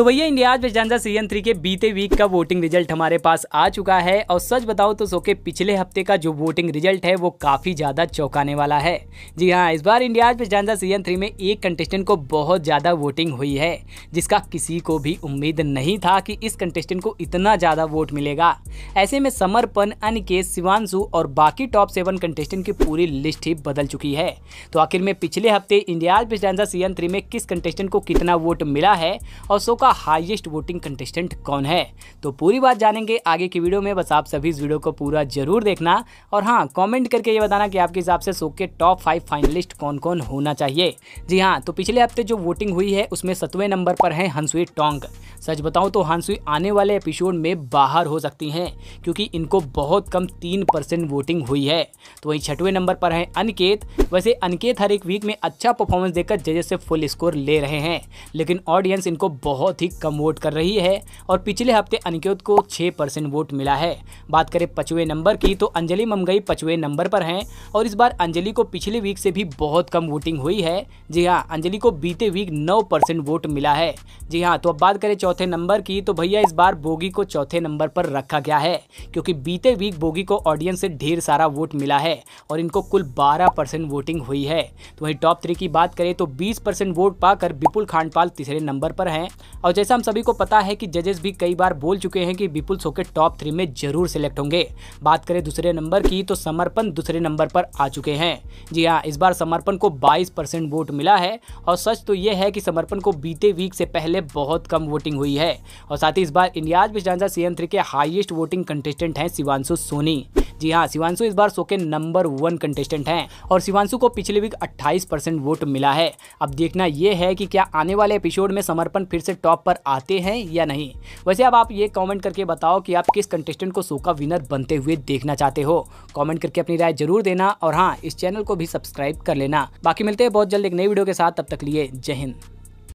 तो भैया इंडिया आज वेस्टांजा सीजन थ्री के बीते वीक का वोटिंग रिजल्ट हमारे पास आ चुका है और सच बताओ तो सोके पिछले हफ्ते का जो वोटिंग रिजल्ट है वो काफ़ी ज़्यादा चौंकाने वाला है जी हाँ इस बार इंडिया आज वेस्टांजा सीजन थ्री में एक कंटेस्टेंट को बहुत ज़्यादा वोटिंग हुई है जिसका किसी को भी उम्मीद नहीं था कि इस कंटेस्टेंट को इतना ज़्यादा वोट मिलेगा ऐसे में समर्पण अनिकेत शिवानशु और बाकी टॉप सेवन कंटेस्टेंट की पूरी लिस्ट ही बदल चुकी है तो आखिर में पिछले हफ्ते इंडिया आज वेस्टांजा सीजन थ्री में किस कंटेस्टेंट को कितना वोट मिला है और सो का हाईएस्ट वोटिंग कंटेस्टेंट कौन है तो पूरी बात जानेंगे आगे की वीडियो में बस आप सभी इस वीडियो को पूरा जरूर देखना और हाँ कमेंट करके ये बताना कि आपके हिसाब से शो के टॉप फाइव फाइनलिस्ट कौन कौन होना चाहिए जी हाँ तो पिछले हफ्ते जो वोटिंग हुई है उसमें सतवें नंबर पर है हंसुई टोंग सच बताऊँ तो हांसुई आने वाले एपिसोड में बाहर हो सकती हैं क्योंकि इनको बहुत कम तीन वोटिंग हुई है तो वहीं छठवें नंबर पर हैं अनिकेत वैसे अनिकेत हर एक वीक में अच्छा परफॉर्मेंस देकर जजेस से फुल स्कोर ले रहे हैं लेकिन ऑडियंस इनको बहुत अधिक कम वोट कर रही है और पिछले हफ्ते अनिकेत को 6 परसेंट वोट मिला है बात करें पचवें नंबर की तो अंजलि ममगई पचवें नंबर पर हैं और इस बार अंजलि को पिछले वीक से भी बहुत कम वोटिंग हुई है जी हाँ अंजलि को बीते वीक नौ परसेंट वोट मिला है जी हाँ तो अब बात करें चौथे नंबर की तो भैया इस बार बोगी को चौथे नंबर पर रखा गया है क्योंकि बीते वीक बोगी को ऑडियंस से ढेर सारा वोट मिला है और इनको कुल बारह परसेंट वोटिंग हुई है तो वही टॉप थ्री की बात करें तो बीस परसेंट वोट पाकर विपुल खांडपाल तीसरे नंबर पर हैं और जैसा हम सभी को पता है कि जजेस भी कई बार बोल चुके हैं कि विपुल सोके टॉप थ्री में जरूर सिलेक्ट होंगे बात करें दूसरे नंबर की तो समर्पण दूसरे नंबर पर आ चुके हैं जी हाँ इस बार समर्पण को 22 परसेंट वोट मिला है और सच तो ये है कि समर्पण को बीते वीक से पहले बहुत कम वोटिंग हुई है और साथ ही इस बार इंडिया बिजांजा सीएन थ्री के हाइएस्ट वोटिंग कंटेस्टेंट हैं शिवानशु सोनी जी हाँ शिवानशु इस बार शो के नंबर वन कंटेस्टेंट हैं और शिवानशु को पिछले वीक 28 परसेंट वोट मिला है अब देखना यह है कि क्या आने वाले एपिसोड में समर्पण फिर से टॉप पर आते हैं या नहीं वैसे अब आप ये कमेंट करके बताओ कि आप किस कंटेस्टेंट को शो का विनर बनते हुए देखना चाहते हो कॉमेंट करके अपनी राय जरूर देना और हाँ इस चैनल को भी सब्सक्राइब कर लेना बाकी मिलते हैं बहुत जल्द एक नई वीडियो के साथ तब तक लिए जय हिंद